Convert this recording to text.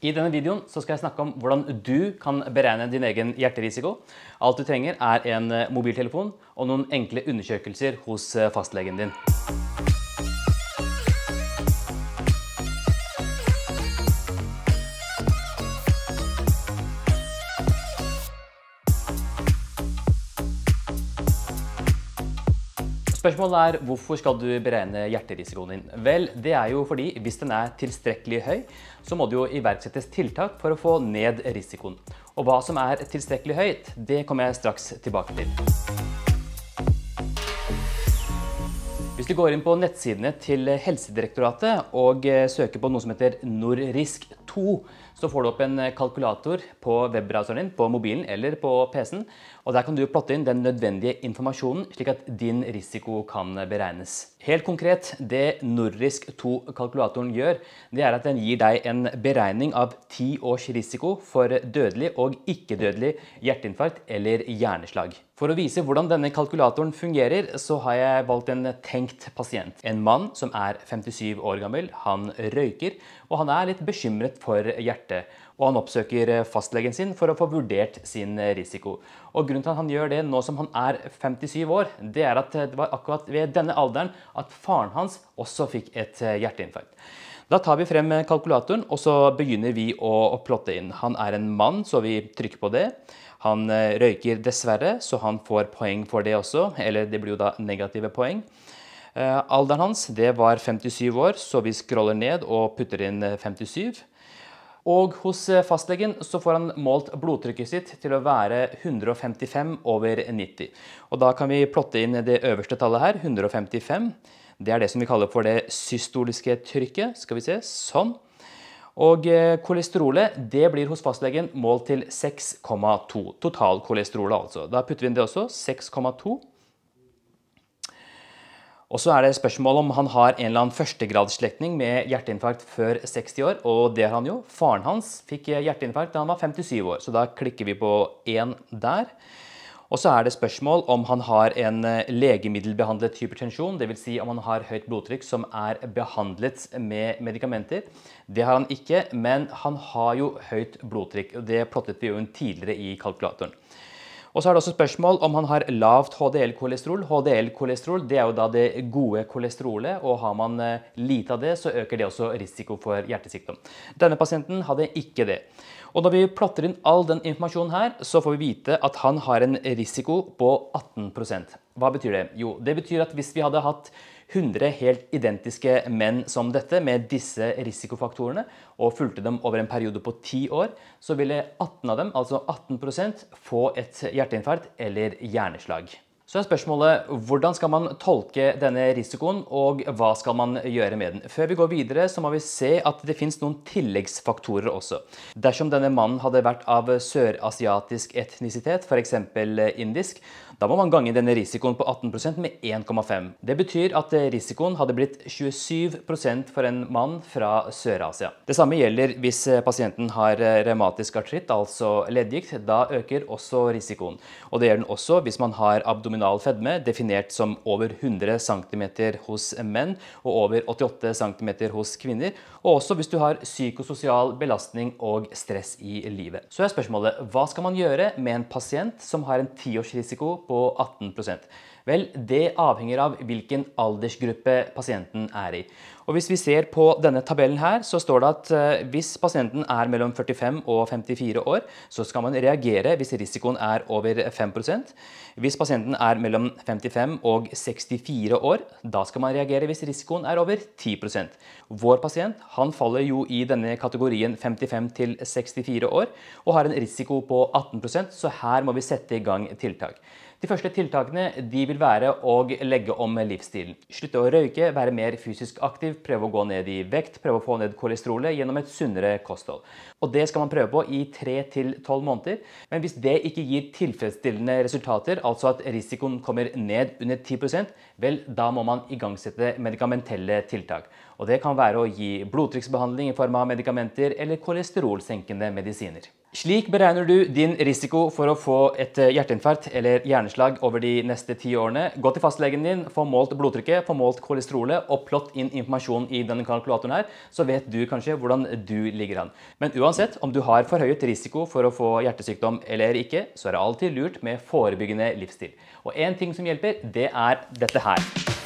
I denne videoen skal jeg snakke om hvordan du kan beregne din egen hjerterisiko. Alt du trenger er en mobiltelefon og noen enkle undersøkelser hos eh, fastlegen din. Spørsmålet er hvorfor skal du beregne hjerterisikoen din? Vel, det er jo fordi hvis den er tilstrekkelig høy, så må det jo iverksettes tiltak for å få ned risikoen. Og hva som er tilstrekkelig høyt, det kommer jeg straks tilbake til. Hvis du går inn på nettsidene til Helsedirektoratet og eh, søker på noe som heter NorRisk 2, så får du opp en eh, kalkulator på webbrowseren din, på mobilen eller på PC-en. Og der kan du plotte inn den nødvendige informasjonen, slik at din risiko kan beregnes. Helt konkret, det Norrisk 2-kalkulatoren gjør, det er at den gir deg en beregning av ti års risiko for dødelig og ikke-dødelig hjerteinfarkt eller hjerneslag. For å vise hvordan denne kalkulatoren fungerer, så har jeg valgt en tenkt pasient. En mann som er 57 år gammel, han røyker, og han er litt bekymret for hjertet. Og han oppsøker fastlegen sin for å få vurdert sin risiko. Og grunnen til at han gjør det nå som han er 57 år, det er at det var akkurat ved denne alderen at faren hans også fikk et hjerteinfarkt. Da tar vi frem eh, kalkulatoren, og så begynner vi å, plotte inn. Han er en mann, så vi trykker på det. Han eh, røyker dessverre, så han får poeng for det også. Eller det blir jo da negative poeng. Eh, alderen hans det var 57 år, så vi scroller ned og putter inn 57. Og hos fastlegen så får han målt blodtrykket sitt til å være 155 over 90. Og da kan vi plotte inn det øverste tallet her, 155. Det er det som vi kaller for det systoliske trykket. Skal vi se, sånn. Og eh, kolesterolet det blir hos fastlegen målt til 6,2. Totalkolesterolet, altså. Da putter vi inn det også. 6,2. Og så er det spørsmål om han har en eller annen førstegradsslektning med hjerteinfarkt før 60 år, og det har han jo. Faren hans fikk hjerteinfarkt da han var 57 år, så da klikker vi på 1 der. Og så er det spørsmål om han har en eh, legemiddelbehandlet hypertensjon, dvs. Si om han har høyt blodtrykk som er behandlet med medikamenter. Det har han ikke, men han har jo høyt blodtrykk. og Det plottet vi jo inn tidligere i kalkulatoren. Og så er det også spørsmål om han har lavt HDL-kolesterol. HDL-kolesterol det er jo da det gode kolesterolet, og har man eh, lite av det, så øker det også risiko for hjertesykdom. Denne pasienten hadde ikke det. Og når vi plotter inn all den informasjonen her, så får vi vite at han har en risiko på 18 Hva betyr det? Jo, det betyr at hvis vi hadde hatt 100 helt identiske menn som dette, med disse risikofaktorene, og fulgte dem over en periode på ti år, så ville 18 av dem, altså 18 få et hjerteinfarkt eller hjerneslag. Så er spørsmålet hvordan skal man tolke denne risikoen, og hva skal man gjøre med den? Før vi går videre, så må vi se at det finnes noen tilleggsfaktorer også. Dersom denne mannen hadde vært av sørasiatisk etnisitet, f.eks. indisk, da må man gange denne risikoen på 18 med 1,5. Det betyr at risikoen hadde blitt 27 for en mann fra Sør-Asia. Det samme gjelder hvis pasienten har revmatisk artritt, altså leddgikt. Da øker også risikoen. Og det gjør den også hvis man har abdominal abdominal fedme, definert som over 100 cm hos menn og over 88 cm hos kvinner, og også hvis du har psykososial belastning og stress i livet. Så er spørsmålet hva skal man gjøre med en pasient som har en tiårsrisiko på 18 Vel, det avhenger av hvilken aldersgruppe pasienten er i. Og Hvis vi ser på denne tabellen her, så står det at eh, hvis pasienten er mellom 45 og 54 år, så skal man reagere hvis risikoen er over 5 Hvis pasienten er er mellom 55 og 64 år, da skal man reagere hvis risikoen er over 10 Vår pasient han faller jo i denne kategorien 55 til 64 år, og har en risiko på 18 så her må vi sette i gang tiltak. De første tiltakene de vil være å legge om livsstilen. Slutte å røyke, være mer fysisk aktiv, prøve å gå ned i vekt, prøve å få ned kolesterolet gjennom et sunnere kosthold. Og det skal man prøve på i 3-12 måneder. Men hvis det ikke gir tilfredsstillende resultater, altså at risikoen kommer ned under 10 vel, da må man igangsette medikamentelle tiltak. Og det kan være å gi blodtrykksbehandling i form av medikamenter eller kolesterolsenkende medisiner. Slik beregner du din risiko for å få et eh, hjerteinfarkt eller hjerneslag over de neste ti årene. Gå til fastlegen din, få målt blodtrykket, få målt kolesterolet og plott inn informasjon i denne kalkulatoren her, så vet du kanskje hvordan du ligger an. Men uansett om du har forhøyet risiko for å få hjertesykdom eller ikke, så er det alltid lurt med forebyggende livsstil. Og én ting som hjelper, det er dette her.